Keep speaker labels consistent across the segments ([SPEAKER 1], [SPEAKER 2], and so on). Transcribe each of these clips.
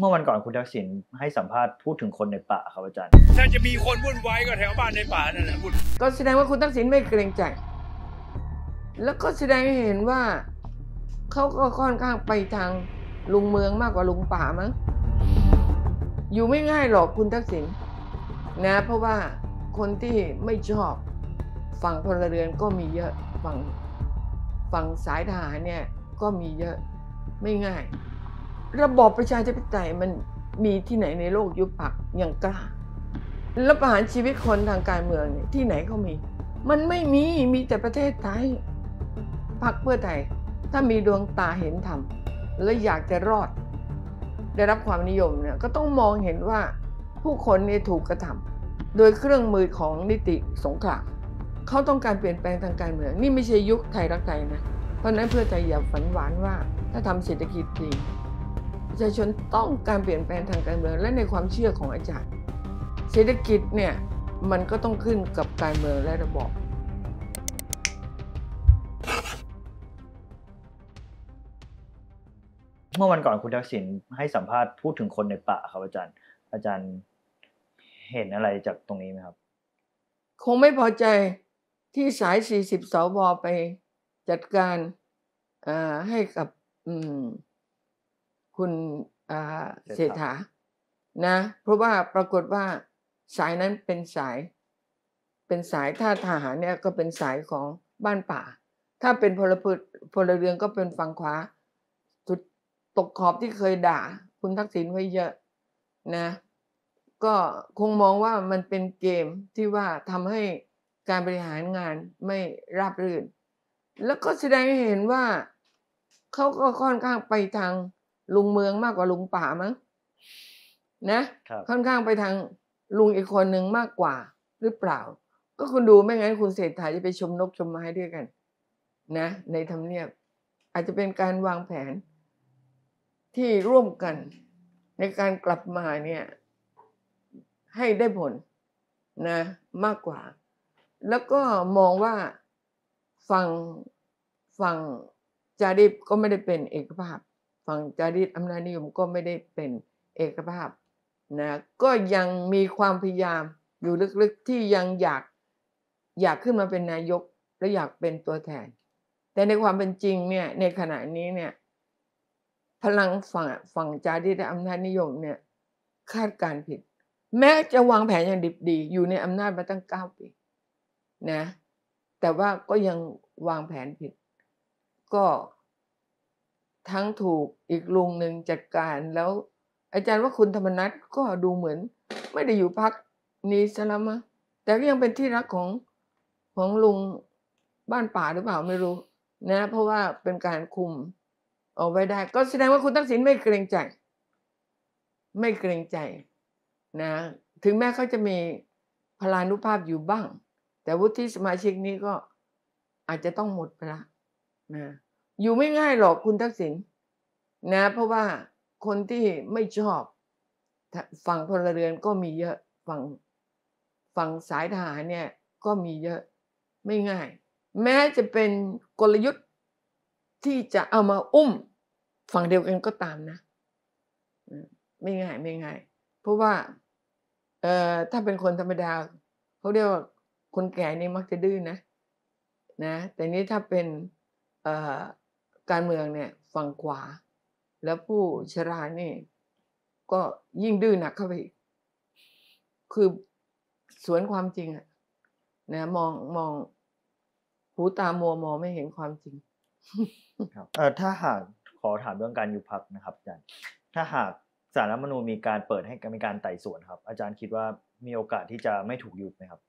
[SPEAKER 1] เมื่อวันก่อนคุณทักษิณให้สัมภาษณ์พูดถึงคนในป่าครับอาจารย์ถ้าจะมีคนวุ่นวายก็แถวบ้านในป่านั่นแหละคุณก็แสดงว่าคุณทักษิณไม่เกรงใจ แล้วก็แสดงให้เห็นว่าเขาก็ค่อนข้างไปทางลุงเมืองมากกว่าลุงป่ามั้งอยู่ไม่ง่ายหรอกคุณทักษิณนะ เพราะว่าคนที่ไม่ชอบฝั่งพลเรือนก็มีเยอะฝั่งฝั่งสายทหารเนี่ยก็มีเยอะไม่ง่ายระบอบประชาธิปไตยมันมีที่ไหนในโลกยุบพรรคอย่างกล้า แลบประหารชีวิตคนทางการเมืองเนี่ยที่ไหนเขามี มันไม่มีมีแต่ประเทศไทยพรรคเพื่อไทย ถ้ามีดวงตาเห็นธรรม และอยากจะรอด ได้รับความนิยมเนี่ยก็ต้องมองเห็นว่าผู้คนเนี่ยถูกกระทำโดยเครื่องมือของนิติสงครามเขาต้องการเปลี่ยนแปลงทางการเมืองนี่ไม่ใช่ยุคไทยรักไทยนะเพราะนั้นเพื่อไทยอย่าฝันหวานว่า ถ้าทำเศรษฐกิจดีประชาชนต้องการเปลี่ยนแปลงทางการเมืองและในความเชื่อของอาจารย์เศรษฐกิจเนี่ยมันก็ต้องขึ้นกับการเมืองและระบอบเมื่อวันก่อนคุณทักษิณให้สัมภาษณ์พูดถึงคนในป่าครับ อาจารย์อาจารย์เห็นอะไรจากตรงนี้ไหมครับ คงไม่พอใจที่สาย40สวไปจัดการให้กับอืมคุณเศรษฐานะเพราะว่าปรากฏว่าสายนั้นเป็นสาย เป็นสายถ้าทหารเนี่ยก็เป็นสายของบ้านป่า ถ้าเป็นพลพพลเรือนก็เป็นฝั่งขวาตกขอบที่เคยด่า คุณทักษิณไว้เยอะนะ ก็คงมองว่ามันเป็นเกมที่ว่าทำให้การบริหารงานไม่ราบรื่น แล้วก็แสดงให้เห็นว่าเขาก็ค่อนข้างไปทางลุงเมืองมากกว่าลุงป่ามั้งนะ ค่อนข้างไปทางลุงอีกคนหนึ่งมากกว่าหรือเปล่า ก็คุณดูไม่งั้นคุณเศรษฐาจะไปชมนกชมไม้ด้วยกัน นะ ในทำเนียบอาจจะเป็นการวางแผนที่ร่วมกัน ในการกลับมาเนี่ยให้ได้ผลนะ มากกว่า แล้วก็มองว่าฝั่งฝั่ง จารีบก็ไม่ได้เป็นเอกภาพฝั่งจารีตอำนาจนิยมก็ไม่ได้เป็นเอกภาพนะก็ยังมีความพยายามอยู่ลึกๆที่ยังอยากอยากขึ้นมาเป็นนายกและอยากเป็นตัวแทน แต่ในความเป็นจริงเนี่ย ในขณะนี้เนี่ย พลังฝั่ง ฝั่งจารีตอำนาจนิยมเนี่ย คาดการผิด แม้จะวางแผนอย่างดิบดี อยู่ในอำนาจมาตั้งเก้าปีนะ แต่ว่าก็ยังวางแผนผิดก็ทั้งถูกอีกลุงหนึ่งจัดการ แล้ว อาจารย์ว่าคุณธรรมนัทก็ดูเหมือน ไม่ได้อยู่พักนี้ซะแล้วมะ แต่ก็ยังเป็นที่รักของของลุงบ้านป่าหรือเปล่าไม่รู้ นะเพราะว่าเป็นการคุมเอาไว้ได้ ก็แสดงว่าคุณทักษิณไม่เกรงใจ ไม่เกรงใจ นะ ถึงแม้เขาจะมีพลานุภาพอยู่บ้าง แต่วุฒิสมาชิกนี้ก็อาจจะต้องหมดไปละนะอยู่ไม่ง่าย หรอกคุณทักษิณนะเพราะว่าคนที่ไม่ ชอบ ฝั่งพลเรือนก็มีเยอะฝั่งฝั่งสายทหารเนี่ย ก็มีเยอะไม่ง่าย แม้จะเป็นกลยุทธ์ที่จะเอามาอุ้ม ฝั่งเดียวกันก็ตามนะ ไม่ง่ายไม่ง่าย เพราะว่า เอ่อถ้าเป็นคนธรรมดาเขาเรียกว่าคนแก่นี่มัก จะ ดื้อนนะนะ แต่นี้ถ้าเป็น เอ่อการเมืองเนี่ย ฝั่งขวา แล้วผู้ชรานี่ ก็ยิ่งดื้อหนัก เข้าไป คือสวนความจริงอะนะมองมองหูตามัวมองไม่เห็นความจริง ครับเออถ้าหากขอถามเรื่องการยุบพักนะครับอาจารย์ถ้าหากสารรัฐมนูญมีการเปิดให้มีการไต่สวนครับ อาจารย์คิดว่ามีโอกาสที่จะไม่ถูกยุบไหมครับ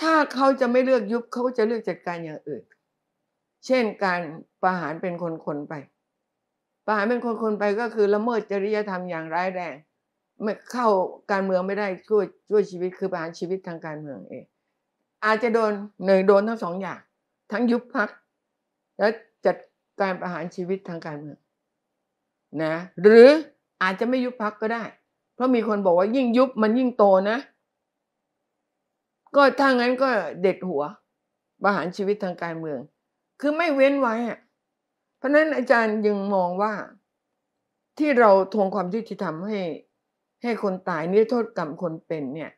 [SPEAKER 1] ถ้าเขาจะไม่เลือกยุบเขาก็จะเลือกจัดการอย่างอื่นเช่น การประหารเป็นคนๆไปประหารเป็นคน ๆ ไปก็คือละเมิดจริยธรรมอย่างร้ายแรง ไม่เข้าการเมืองไม่ได้ช่วยช่วยชีวิตคือประหารชีวิตทางการเมือง เองอาจจะโดน หนึ่งโดนทั้งสองอย่าง ทั้งยุบพัก และจัดการประหารชีวิตทางการเมืองนะ หรืออาจจะไม่ยุบพักก็ได้ เพราะมีคนบอกว่ายิ่งยุบมันยิ่งโตนะ ก็ถ้างั้นก็เด็ดหัวประหารชีวิตทางการเมืองคือไม่เว้นไว้อะเพราะนั้นอาจารย์ยังมองว่าที่เราทวงความยุติธรรมให้ ให้คนตายนี่โทษกรรมคนเป็นเนี่ย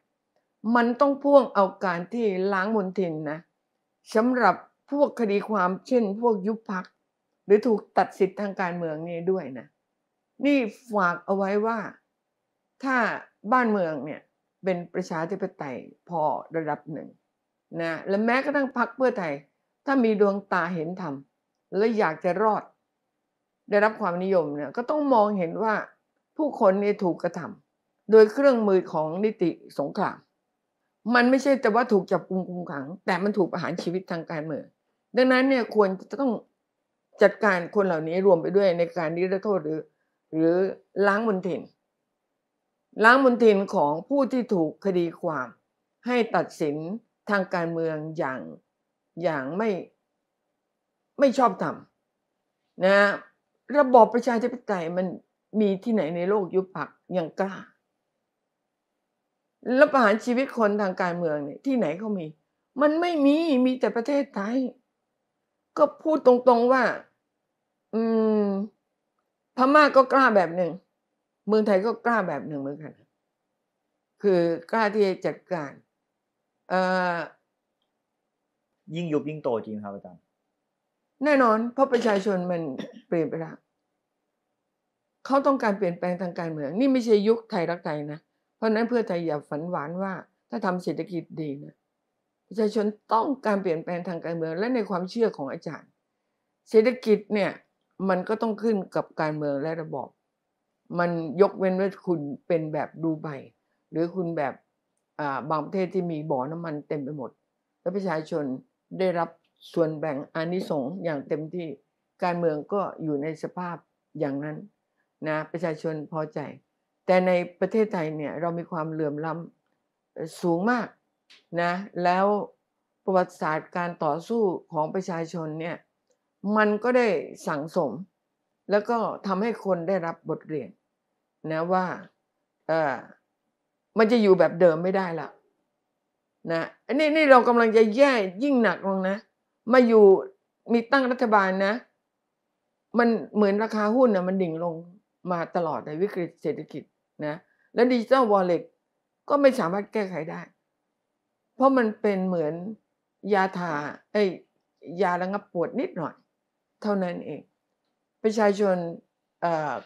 [SPEAKER 1] มันต้องพ่วงเอาการที่ล้างมลทินนะสำหรับพวกคดีความเช่น พวกยุบพักหรือถูกตัดสิทธิ์ทางการเมืองนี่ด้วยนะ นี่ฝากเอาไว้ว่า ถ้าบ้านเมืองเนี่ยเป็นประชาธิปไตยพอระดับหนึ่งนะและแม้กระทั่งพักเพื่อไทยถ้ามีดวงตาเห็นธรรมและอยากจะรอดได้รับความนิยมเนี่ยก็ต้องมองเห็นว่าผู้คนนี่ถูกกระทำโดยเครื่องมือของนิติสงคราม มันไม่ใช่แต่ว่าถูกจับกุมคุมขัง แต่มันถูกประหารชีวิตทางการเมืองดังนั้นเนี่ยควรจะต้องจัดการคนเหล่านี้รวมไปด้วยในการนิรโทษหรือ หรือล้างมลทิน ล้างมลทินของผู้ที่ถูกคดีความให้ตัดสินทางการเมืองอย่างอย่างไม่ไม่ชอบทำนะ ระบอบประชาธิปไตยมันมีที่ไหนในโลกยุบพักยังกล้าล้วประหารชีวิตคนทางการเมือง เนี่ยที่ไหนเขามี มันไม่มีมีแต่ประเทศไทย ก็พูดตรง ๆว่า อืมพม่ากก็กล้าแบบหนึ่งเมืองไทยก็กล้าแบบหนึ่งเหมือนกันคือกล้าที่จะจัดการ เอ่อยิ่งยุบยิ่งโต จริงครับอาจารย์แน่นอน เพราะประชาชนมันเปลี่ยนไปละเขาต้องการเปลี่ยนแปลงทางการเมือง นี่ไม่ใช่ยุคไทยรักไทยนะเพราะนั้นเพื่อไทยอย่าฝันหวานว่าถ้าทำเศรษฐกิจดีนะประชาชนต้องการเปลี่ยนแปลงทางการเมืองและในความเชื่อของอาจารย์ เศรษฐกิจเนี่ยมันก็ต้องขึ้นกับการเมืองและระบอบมันยกเว้นว่าคุณเป็นแบบดูใบ หรือคุณแบบบางประเทศที่มีบ่อน้ำมันเต็มไปหมด แล้วประชาชนได้รับส่วนแบ่งอนิสงส์อย่างเต็มที่การเมืองก็อยู่ในสภาพอย่างนั้นนะประชาชนพอใจ แต่ในประเทศไทยเนี่ยเรามีความเหลื่อมล้ำสูงมากนะแล้วประวัติศาสตร์การต่อสู้ของประชาชนเนี่ยมันก็ได้สั่งสม แล้วก็ทำให้คนได้รับบทเรียนนะว่าเออมันจะอยู่แบบเดิมไม่ได้ละนะอันนี้นี่เรากำลังจะแย่ยิ่งหนักลงนะ มาอยู่มีตั้งรัฐบาลนะ มันเหมือนราคาหุ้นนะมันดิ่งลงมาตลอดในวิกฤตเศรษฐกิจนะและดิจิตอลวอลเล็ตก็ไม่สามารถแก้ไขได้ เพราะมันเป็นเหมือนยาทาไอ้ยาระงับปวดนิดหน่อย เท่านั้นเองประชาชน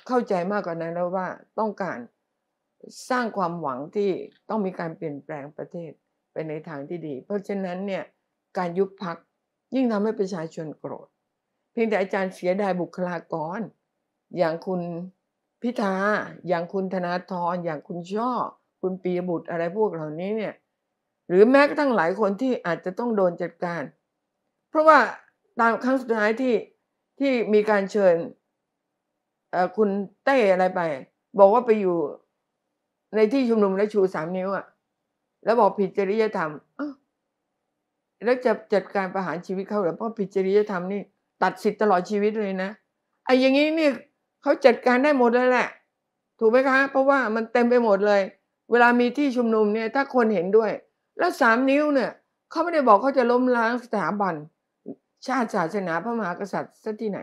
[SPEAKER 1] เข้าใจมากกว่านั้นแล้วว่าต้องการสร้างความหวังที่ต้องมีการเปลี่ยนแปลงประเทศไปในทางที่ดี เพราะฉะนั้นเนี่ยการยุบพักยิ่งทำให้ประชาชนโกรธ เพียงแต่อาจารย์เสียดายบุคลากร อย่างคุณพิธาอย่างคุณธนาธรอย่างคุณช่อคุณปียบุตรอะไรพวกเหล่านี้เนี่ย หรือแม้กระทั่งหลายคนที่อาจจะต้องโดนจัดการ เพราะว่าตามครั้งสุดท้ายที่ที่มีการเชิญคุณเต้อะไรไป บอกว่าไปอยู่ในที่ชุมนุมและชูสามนิ้วอะ่ะแล้วบอกผิดจริยธรรมแล้วจะจัดการประหารชีวิตเขาหรือเพราะผิดจริยธรรมนี่ตัดสิทธิ์ตลอดชีวิตเลยนะไอ้อย่างนี้นี่เขาจัดการได้หมดเลยแหละ ถูกไหมคะ เพราะว่ามันเต็มไปหมดเลย เวลามีที่ชุมนุมเนี่ย ถ้าคนเห็นด้วย แล้วสามนิ้วเนี่ยเขาไม่ได้บอกเขาจะล้มล้างสถาบัน ชาติศาสนาพระมหากษัตริย์ซะที่ไหน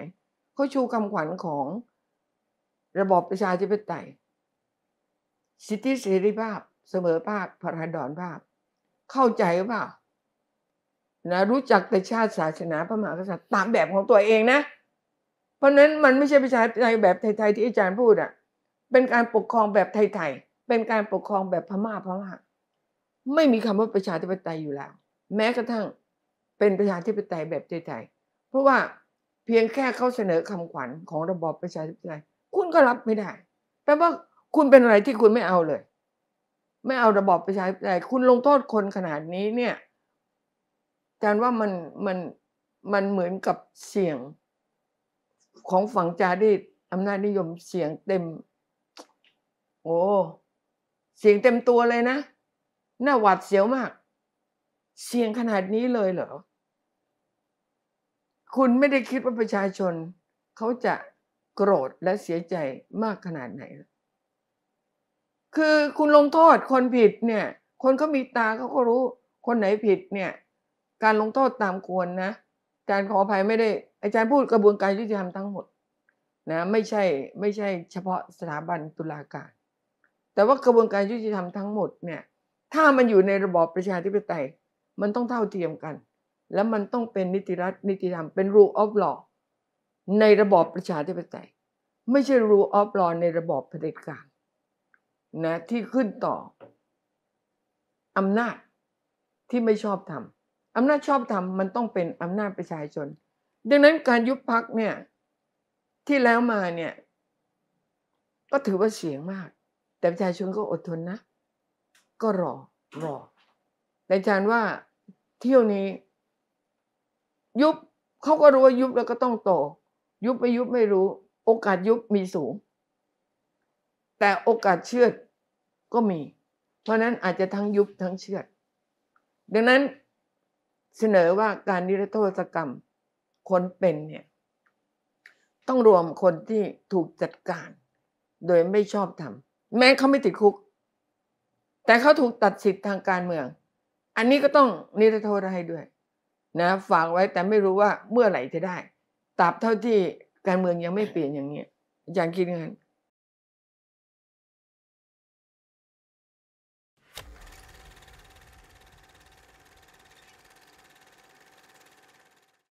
[SPEAKER 1] เขาชูคำขวัญของ ระบอบประชาธิปไตยสิทธิเสรีภาพเสมอภาคพระดอนภาคเข้าใจว่านะรู้จักแต่ชาติศาสนาพระมหากษัตริย์ตามแบบของตัวเองนะ เพราะนั้นมันไม่ใช่ประชาธิปไตยแบบไทยๆที่อาจารย์พูดอะ่ะ เป็นการปกครองแบบไทยๆเป็นการปกครองแบบพม่าพม่าไม่มีคำว่าประชาธิปไตยอยู่แล้ว แม้กระทั่งเป็นประชาธิปไตยแบบไทยๆเพราะว่าเพียงแค่เขาเสนอคำขวัญของระบอบประชาธิปไตยคุณก็รับไม่ได้แปลว่าคุณเป็นอะไรที่คุณไม่เอาเลยไม่เอาระบอบไปใช้แต่คุณลงโทษคนขนาดนี้เนี่ยอาจารย์ว่ามันมันมันเหมือนกับเสียงของฝั่งจารีตอำนาจนิยมเสียงเต็ม โอ้เสียงเต็มตัวเลยนะหน้าหวัดเสียวมาก เสียงขนาดนี้เลยเหรอ คุณไม่ได้คิดว่าประชาชนเขาจะโกรธและเสียใจมากขนาดไหนหรอคือคุณลงโทษคนผิดเนี่ยคนก็มีตาเขาก็รู้คนไหนผิดเนี่ยการลงโทษตามควรนะการขออภัยไม่ได้อาจารย์พูดกระบวนการยุติธรรมทั้งหมดนะไม่ใช่ไม่ใช่เฉพาะสถาบันตุลาการ แต่ว่ากระบวนการยุติธรรมทั้งหมดเนี่ยถ้ามันอยู่ในระบอบประชาธิปไตยมันต้องเท่าเทียมกัน และมันต้องเป็นนิติรัฐนิติธรรม เป็น rule of law ในระบอบประชาธิปไตยไม่ใช่ rule of law ในระบอบเผด็จการนะที่ขึ้นต่อ อำนาจที่ไม่ชอบทำอำนาจชอบทำมันต้องเป็นอำนาจประชาชนดังนั้นการยุบพักเนี่ย ที่แล้วมาเนี่ย ก็ถือว่าเสียงมาก แต่ประชาชนก็อดทนนะ ก็รอรอแต่อาจารย์ว่าเที่ยวนี้ ยุบเขาก็รู้ว่ายุบแล้วก็ต้องโตยุบไม่ยุบไม่รู้ โอกาสยุบมีสูงแต่โอกาสเชื่อดก็มี เพราะนั้นอาจจะทั้งยุบทั้งเชื่อด ดังนั้นเสนอว่าการนิรโทษกรรมคนเป็นเนี่ยต้องรวมคนที่ถูกจัดการโดยไม่ชอบทำแม้เขาไม่ติดคุกแต่เขาถูกตัดสิทธิ์ทางการเมือง อันนี้ก็ต้องนิรโทษให้ด้วยนะฝากไว้แต่ไม่รู้ว่าเมื่อไหร่จะได้ตราบเท่าที่การเมืองยังไม่เปลี่ยนอย่างนี้อาจารย์คิดงั้น